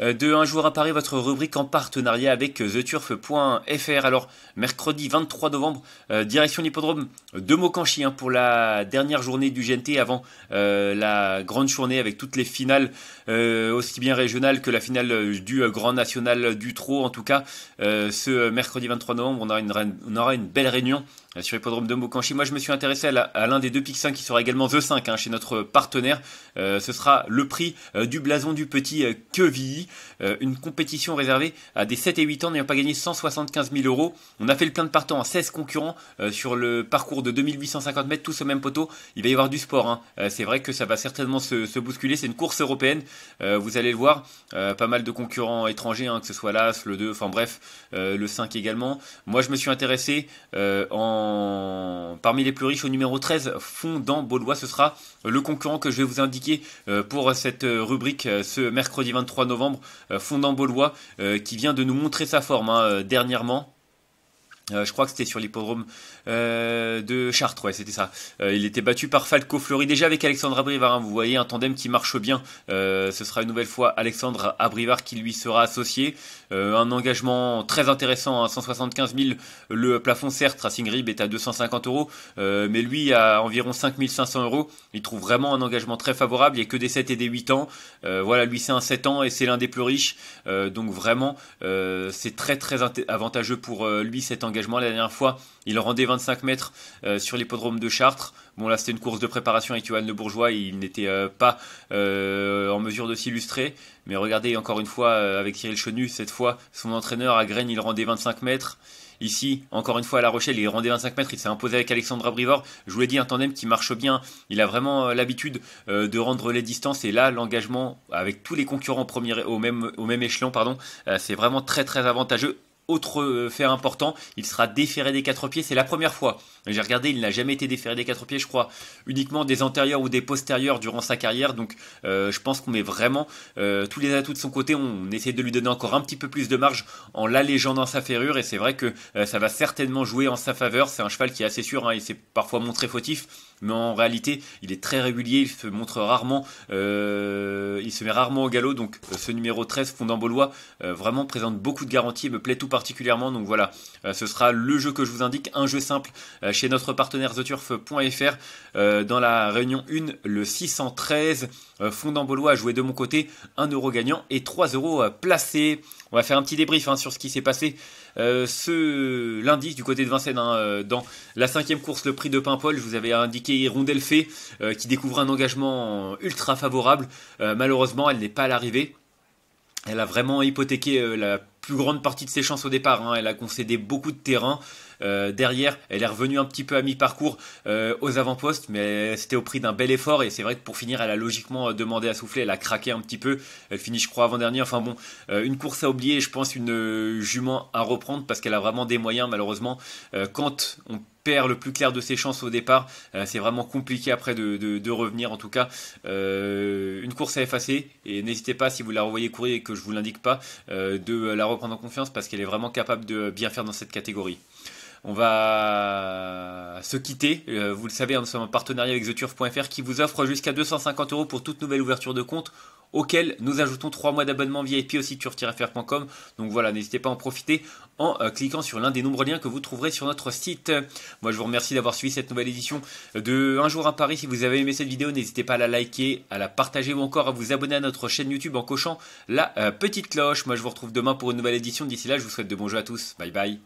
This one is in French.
euh, de Un jour à Paris, votre rubrique en partenariat avec theturf.fr. Alors, mercredi 23 novembre, euh, direction l'hippodrome de Mocanchi hein, pour la dernière journée du GNT avant euh, la grande journée avec toutes les finales, aussi bien régionales que la finale du Grand National du Trot. En tout cas, ce mercredi 23 novembre, on aura une, on aura une belle réunion sur l'hippodrome de Mokanchi. Moi, je me suis intéressé à l'un des deux pics 5 qui sera également The 5 hein, chez notre partenaire. ce sera le prix du blason du petit euh, Quevilly. Euh, une compétition réservée à des 7 et 8 ans n'ayant pas gagné 175 000 euros. On a fait le plein de partants en 16 concurrents euh, sur le parcours de 2850 mètres, tous au même poteau. Il va y avoir du sport. Hein. Euh, c'est vrai que ça va certainement se, bousculer. C'est une course européenne. vous allez le voir, pas mal de concurrents étrangers, hein, que ce soit l'As, le 2, enfin bref, le 5 également. Moi, je me suis intéressé en... parmi les plus riches au numéro 13, Fondant Baudois. Ce sera le concurrent que je vais vous indiquer pour cette rubrique ce mercredi 23 novembre. Fondant Baulois euh, qui vient de nous montrer sa forme hein, euh, dernièrement. Euh, je crois que c'était sur l'hippodrome euh, de Chartres, ouais, c'était ça. Euh, il était battu par Falco Fleury déjà avec Alexandre Abrivard. vous voyez un tandem qui marche bien. ce sera une nouvelle fois Alexandre Abrivard qui lui sera associé. un engagement très intéressant, à 175 000. Le plafond certes, Racing Rib est à 250 euros, mais lui à environ 5500 euros. Il trouve vraiment un engagement très favorable. Il n'y a que des 7 et des 8 ans. voilà, lui c'est un 7 ans et c'est l'un des plus riches. donc vraiment, c'est très très avantageux pour lui cet engagement la dernière fois, il rendait 25 mètres euh, sur l'hippodrome de Chartres. Bon, là, c'était une course de préparation avec Johan Le Bourgeois. Il n'était euh, pas euh, en mesure de s'illustrer. Mais regardez, encore une fois, avec Cyril Chenu, cette fois, son entraîneur à Graines, il rendait 25 mètres. Ici, encore une fois, à La Rochelle, il rendait 25 mètres, il s'est imposé avec Alexandre Abrivor. Je vous l'ai dit, un tandem qui marche bien. Il a vraiment l'habitude de rendre les distances. Et là, l'engagement avec tous les concurrents au, même, au même échelon, pardon, c'est vraiment très très avantageux autre euh, fait important, il sera déféré des quatre pieds. C'est la première fois. J'ai regardé, il n'a jamais été déféré des quatre pieds, je crois, uniquement des antérieurs ou des postérieurs durant sa carrière. Donc, euh, je pense qu'on met vraiment euh, tous les atouts de son côté. On essaie de lui donner encore un petit peu plus de marge en l'allégeant dans sa ferrure. Et c'est vrai que ça va certainement jouer en sa faveur. C'est un cheval qui est assez sûr. Hein. il s'est parfois montré fautif, mais en réalité, il est très régulier. Il se montre rarement, il se met rarement au galop. Donc, ce numéro 13, Fondant Baulois, vraiment présente beaucoup de garanties. me plaît tout particulièrement. Donc voilà, euh, ce sera le jeu que je vous indique, un jeu simple euh, chez notre partenaire theturf.fr euh, dans la réunion 1, le 613. Bolois a joué de mon côté 1 euro gagnant et 3 euros placés. On va faire un petit débrief hein, sur ce qui s'est passé ce lundi du côté de Vincennes. Hein, dans la cinquième course, le prix de Paimpol, je vous avais indiqué Rondel qui découvre un engagement ultra favorable. malheureusement, elle n'est pas à l'arrivée. Elle a vraiment hypothéqué la plus grande partie de ses chances au départ. Hein. Elle a concédé beaucoup de terrain. Euh, derrière, elle est revenue un petit peu à mi-parcours euh, aux avant-postes, mais c'était au prix d'un bel effort. Et c'est vrai que pour finir, elle a logiquement demandé à souffler. Elle a craqué un petit peu. Elle finit, je crois, avant-dernier. Enfin bon, euh, une course à oublier. je pense une jument à reprendre parce qu'elle a vraiment des moyens, malheureusement. quand on le plus clair de ses chances au départ, euh, c'est vraiment compliqué après de, revenir. En tout cas, euh, une course à effacer. Et n'hésitez pas, si vous la revoyez courir et que je vous l'indique pas, euh, de la reprendre en confiance parce qu'elle est vraiment capable de bien faire dans cette catégorie. On va se quitter. Vous le savez, hein, nous sommes en partenariat avec TheTurf.fr qui vous offre jusqu'à 250 euros pour toute nouvelle ouverture de compte auquel nous ajoutons 3 mois d'abonnement VIP au site turf-fr.com. Donc voilà, n'hésitez pas à en profiter en euh, cliquant sur l'un des nombreux liens que vous trouverez sur notre site. Moi je vous remercie d'avoir suivi cette nouvelle édition de Un jour à Paris. Si vous avez aimé cette vidéo, n'hésitez pas à la liker, à la partager ou encore à vous abonner à notre chaîne YouTube en cochant la euh, petite cloche. Moi je vous retrouve demain pour une nouvelle édition. D'ici là, je vous souhaite de bons jeux à tous. Bye bye.